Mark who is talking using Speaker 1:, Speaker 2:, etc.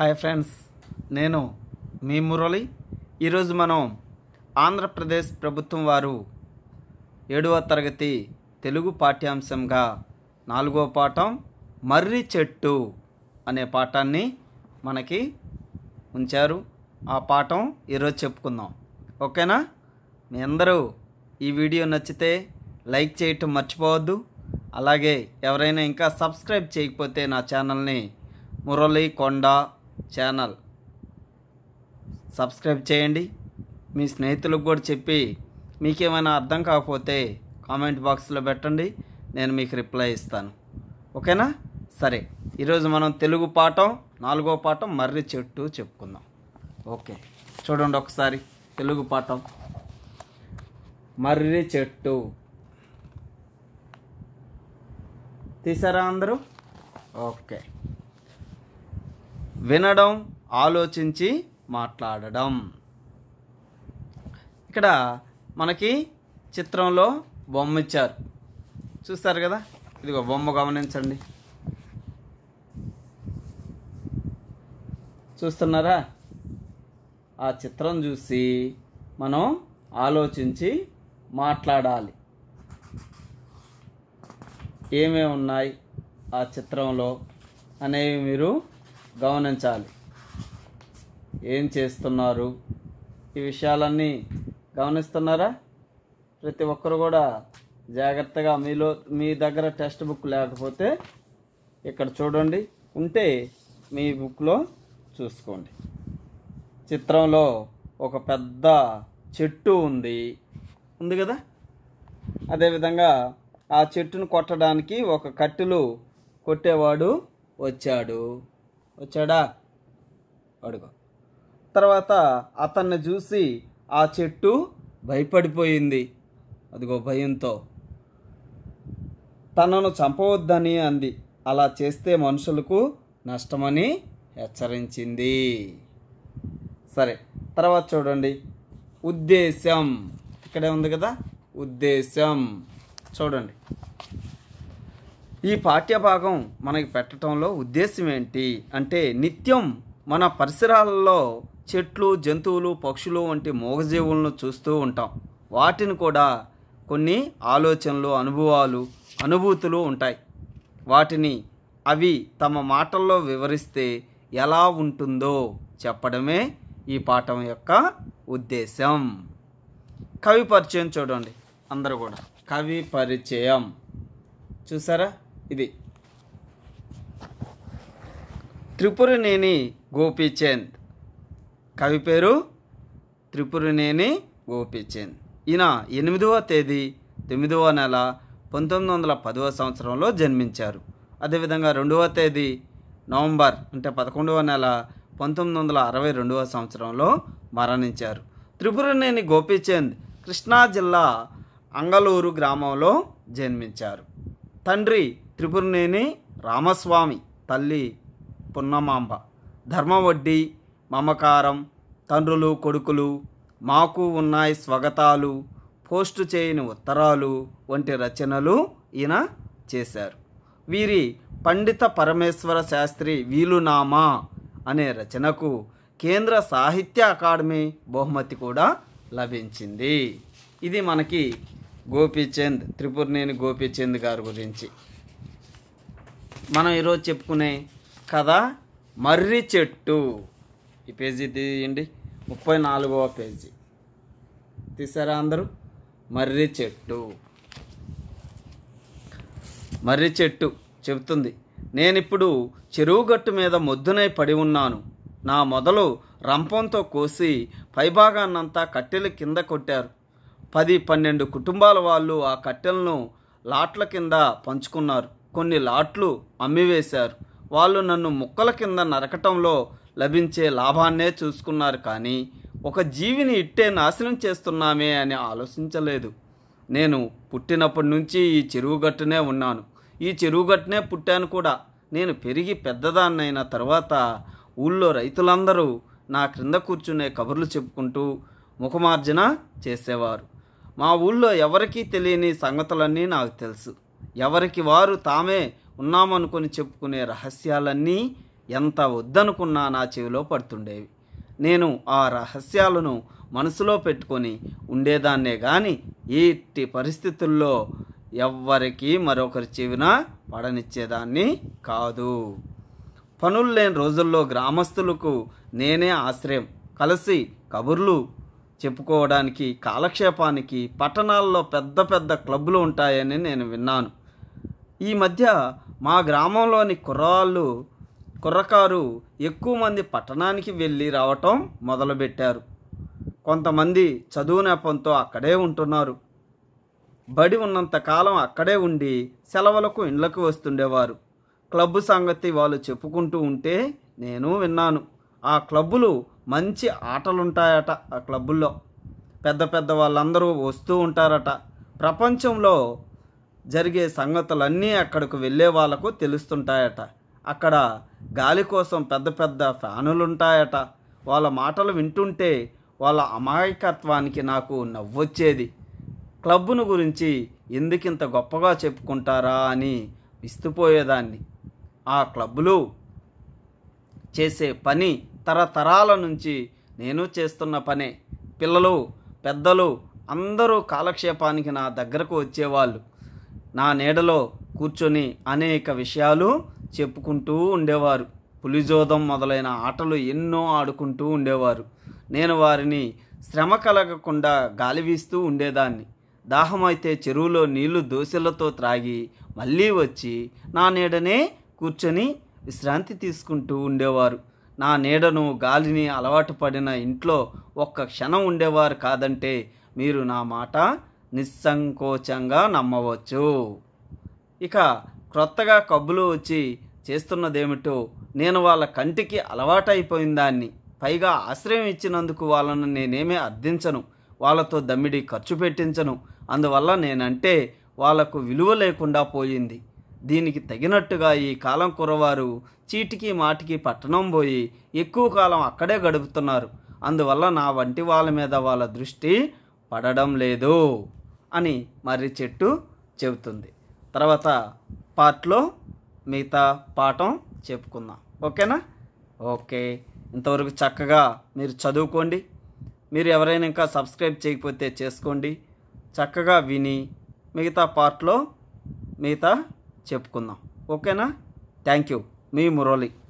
Speaker 1: hi friends నేను మీ మురళి ఈరోజు మనం ఆంధ్రప్రదేశ్ ప్రభుత్వం వారు ఏడవ తరగతి తెలుగు పాఠ్యాంశంగా నాలుగో పాఠం మర్రి చెట్టు అనే పాఠాన్ని మనకి ఉంచారు ఆ పాఠం ఈరోజు చెప్పుకుందాం ఓకేనా మీ అందరూ ఈ వీడియో నచ్చితే లైక్ చేయటం మర్చిపోవద్దు అలాగే ఎవరైనా ఇంకా సబ్స్క్రైబ్ చేయకపోతే నా ఛానల్ని మురళీ కొండ ఛానల్ సబ్స్క్రైబ్ చేయండి మీ స్నేహితులకు కూడా చెప్పి మీకేమైనా అర్థం కాకపోతే కామెంట్ బాక్స్లో పెట్టండి నేను మీకు రిప్లై ఇస్తాను ఓకేనా సరే ఈరోజు మనం తెలుగు పాఠం నాలుగో పాఠం మర్రి చెట్టు చెప్పుకుందాం ఓకే చూడండి ఒకసారి తెలుగు పాఠం మర్రి చెట్టు తీసారా అందరూ ఓకే వినడం ఆలోచించి మాట్లాడడం ఇక్కడ మనకి చిత్రంలో బొమ్మ ఇచ్చారు చూస్తారు కదా ఇదిగో బొమ్మ గమనించండి చూస్తున్నారా ఆ చిత్రం చూసి మనం ఆలోచించి మాట్లాడాలి ఏమేమి ఉన్నాయి ఆ చిత్రంలో అనేవి మీరు గమనించాలి ఏం చేస్తున్నారు ఈ విషయాలన్నీ గమనిస్తున్నారా ప్రతి ఒక్కరు కూడా జాగ్రత్తగా మీలో మీ దగ్గర టెక్స్ట్ బుక్ లేకపోతే ఇక్కడ చూడండి ఉంటే మీ బుక్లో చూసుకోండి చిత్రంలో ఒక పెద్ద చెట్టు ఉంది ఉంది కదా అదేవిధంగా ఆ చెట్టును కొట్టడానికి ఒక కట్టెలు కొట్టేవాడు వచ్చాడు వచ్చాడా అడుగు తర్వాత అతన్ని చూసి ఆ చెట్టు భయపడిపోయింది అదిగో భయంతో తనను చంపవద్దని అంది అలా చేస్తే మనుషులకు నష్టమని హెచ్చరించింది సరే తర్వాత చూడండి ఉద్దేశం ఇక్కడే ఉంది కదా ఉద్దేశం చూడండి ఈ పాఠ్యభాగం మనకి పెట్టడంలో ఉద్దేశం ఏంటి అంటే నిత్యం మన పరిసరాలలో చెట్లు జంతువులు పక్షులు వంటి మూగజీవులను చూస్తూ ఉంటాం వాటిని కూడా కొన్ని ఆలోచనలు అనుభవాలు అనుభూతులు ఉంటాయి వాటిని అవి తమ మాటల్లో వివరిస్తే ఎలా ఉంటుందో చెప్పడమే ఈ పాఠం యొక్క ఉద్దేశం కవి పరిచయం చూడండి అందరూ కూడా కవి పరిచయం చూసారా ఇది త్రిపురనేని గోపీచంద్ కవి పేరు త్రిపురనేని గోపీచంద్ ఈయన ఎనిమిదవ తేదీ తొమ్మిదవ నెల పంతొమ్మిది వందల పదవ సంవత్సరంలో జన్మించారు అదేవిధంగా రెండవ తేదీ నవంబర్ అంటే పదకొండవ నెల పంతొమ్మిది వందల అరవై రెండవ సంవత్సరంలో మరణించారు త్రిపురనేని గోపీచంద్ కృష్ణా జిల్లా అంగలూరు గ్రామంలో జన్మించారు తండ్రి త్రిపురనేని రామస్వామి తల్లి పున్నమాంబ ధర్మవడ్డి మమకారం తండ్రులు కొడుకులు మాకు ఉన్నాయి స్వగతాలు పోస్టు చేయని ఉత్తరాలు వంటి రచనలు ఈయన చేశారు వీరి పండిత పరమేశ్వర శాస్త్రి వీలునామా అనే రచనకు కేంద్ర సాహిత్య అకాడమీ బహుమతి కూడా లభించింది ఇది మనకి గోపీచంద్ త్రిపురనేని గోపీచంద్ గారి గురించి మనం ఈరోజు చెప్పుకునే కథ మర్రి చెట్టు ఈ పేజీ తీయండి ముప్పై నాలుగవ పేజీ తీసారా అందరూ మర్రి చెట్టు మర్రి చెట్టు చెబుతుంది నేనిప్పుడు చెరువు గట్టు మీద మొద్దునై పడి ఉన్నాను నా మొదలు రంపంతో కోసి పైభాగాన్నంతా కట్టెలు కింద కొట్టారు పది పన్నెండు కుటుంబాల వాళ్ళు ఆ కట్టెలను లాట్ల కింద పంచుకున్నారు కొన్ని లాట్లు అమ్మివేశారు వాళ్ళు నన్ను ముక్కల కింద నరకటంలో లభించే లాభాన్నే చూసుకున్నారు కానీ ఒక జీవిని ఇట్టే నాశనం చేస్తున్నామే అని ఆలోచించలేదు నేను పుట్టినప్పటి నుంచి ఈ చెరువుగట్టునే ఉన్నాను ఈ చెరువుగట్టునే పుట్టాను కూడా నేను పెరిగి పెద్దదాన్నైన తర్వాత ఊళ్ళో రైతులందరూ నా క్రింద కూర్చునే కబుర్లు చెప్పుకుంటూ ముఖమార్జన చేసేవారు మా ఊళ్ళో ఎవరికీ తెలియని సంగతులన్నీ నాకు తెలుసు ఎవరికి వారు తామే ఉన్నామనుకొని చెప్పుకునే రహస్యాలన్నీ ఎంత వద్దనుకున్నా నా చెవిలో పడుతుండేవి నేను ఆ రహస్యాలను మనసులో పెట్టుకొని ఉండేదాన్నే కానీ ఏట్టి పరిస్థితుల్లో ఎవ్వరికి మరొకరి చెవిన పడనిచ్చేదాన్ని కాదు పనులు లేని రోజుల్లో గ్రామస్తులకు నేనే ఆశ్రయం కలిసి కబుర్లు చెప్పుకోవడానికి కాలక్షేపానికి పట్టణాల్లో పెద్ద పెద్ద క్లబ్బులు ఉంటాయని నేను విన్నాను ఈ మధ్య మా గ్రామంలోని కుర్రాళ్ళు కుర్రకారు ఎక్కువ మంది పట్టణానికి వెళ్ళి రావటం మొదలుపెట్టారు కొంతమంది చదువు నెపంతో అక్కడే ఉంటున్నారు బడి ఉన్నంతకాలం అక్కడే ఉండి సెలవులకు ఇండ్లకు వస్తుండేవారు క్లబ్ సంగతి వాళ్ళు చెప్పుకుంటూ ఉంటే నేను విన్నాను ఆ క్లబ్బులు మంచి ఆటలుంటాయట ఆ క్లబ్బుల్లో పెద్ద పెద్ద వాళ్ళందరూ వస్తూ ఉంటారట ప్రపంచంలో జరిగే సంగతులన్నీ అక్కడికి వెళ్ళే వాళ్ళకు తెలుస్తుంటాయట అక్కడ గాలి కోసం పెద్ద పెద్ద ఫ్యానులు ఉంటాయట వాళ్ళ మాటలు వింటుంటే వాళ్ళ అమాయకత్వానికి నాకు నవ్వొచ్చేది క్లబ్బును గురించి ఎందుకింత గొప్పగా చెప్పుకుంటారా అని విస్తుపోయేదాన్ని ఆ క్లబ్బులు చేసే పని తరతరాల నుంచి నేను చేస్తున్న పనే పిల్లలు పెద్దలు అందరూ కాలక్షేపానికి నా దగ్గరకు వచ్చేవాళ్ళు నా నీడలో కూర్చొని అనేక విషయాలు చెప్పుకుంటూ ఉండేవారు పులిజోదం మొదలైన ఆటలు ఎన్నో ఆడుకుంటూ ఉండేవారు నేను వారిని శ్రమ కలగకుండా గాలి వీస్తూ ఉండేదాన్ని దాహమైతే చెరువులో నీళ్లు దోశలతో త్రాగి మళ్ళీ వచ్చి నా నీడనే కూర్చొని విశ్రాంతి తీసుకుంటూ ఉండేవారు నా నీడను గాలిని అలవాటు పడిన ఇంట్లో ఒక్క క్షణం ఉండేవారు కాదంటే మీరు నా మాట నిస్సంకోచంగా నమ్మవచ్చు ఇక క్రొత్తగా కబ్బులు వచ్చి చేస్తున్నదేమిటో నేను వాళ్ళ కంటికి అలవాటైపోయిన దాన్ని పైగా ఆశ్రయం ఇచ్చినందుకు వాళ్ళను నేనేమీ అర్థించను వాళ్ళతో దమ్మిడి ఖర్చు పెట్టించను అందువల్ల నేనంటే వాళ్లకు విలువ లేకుండా పోయింది దీనికి తగినట్టుగా ఈ కాలం కురవారు చీటికి మాటికి పట్టణం పోయి ఎక్కువ కాలం అక్కడే గడుపుతున్నారు అందువల్ల నా వంటి వాళ్ళ మీద వాళ్ళ దృష్టి పడడం లేదు అని మర్రి చెట్టు చెబుతుంది తర్వాత పార్ట్లో మిగతా పాఠం చెప్పుకుందాం ఓకేనా ఓకే ఇంతవరకు చక్కగా మీరు చదువుకోండి మీరు ఎవరైనా ఇంకా సబ్స్క్రైబ్ చేయకపోతే చేసుకోండి చక్కగా విని మిగతా పార్ట్లో మిగతా చెప్పుకుందాం ఓకేనా థ్యాంక్ యూ మీ మురళి